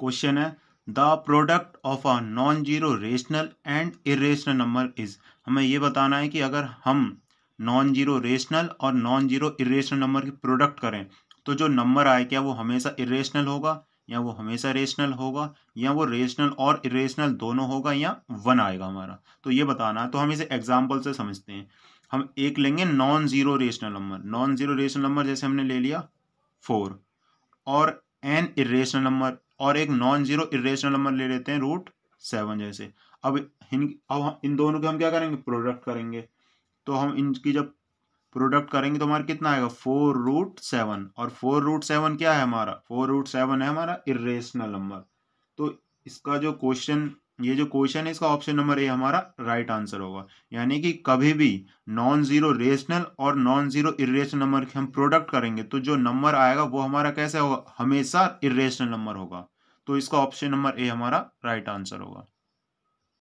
question है the product of a non zero rational and irrational number is हमें ये बताना है कि अगर हम नॉन जीरो रेशनल और नॉन जीरो इरेशनल नंबर की प्रोडक्ट करें तो जो नंबर आए क्या वो हमेशा इरेशनल होगा या वो हमेशा रेशनल होगा या वो रेशनल और इरेशनल दोनों होगा या वन आएगा हमारा तो ये बताना है तो हम इसे एग्जाम्पल से समझते हैं हम एक लेंगे non zero rational number non zero rational number जैसे हमने ले लिया फोर और एन इेशनल नंबर और एक नॉन जीरो इेशनल नंबर ले लेते हैं रूट सेवन जैसे अब इन अब इन दोनों के हम क्या करेंगे प्रोडक्ट करेंगे तो हम इनकी जब प्रोडक्ट करेंगे तो हमारा कितना आएगा फोर रूट सेवन और फोर रूट सेवन क्या है हमारा फोर रूट सेवन है हमारा इरेशनल नंबर तो इसका जो क्वेश्चन ये जो क्वेश्चन है इसका ऑप्शन नंबर ए हमारा राइट आंसर होगा यानी कि कभी भी नॉन जीरो रेशनल और नॉन जीरो इरेशनल नंबर के हम प्रोडक्ट करेंगे तो जो नंबर आएगा वो हमारा कैसे होगा हमेशा इरेशनल नंबर होगा तो इसका ऑप्शन नंबर ए हमारा राइट आंसर होगा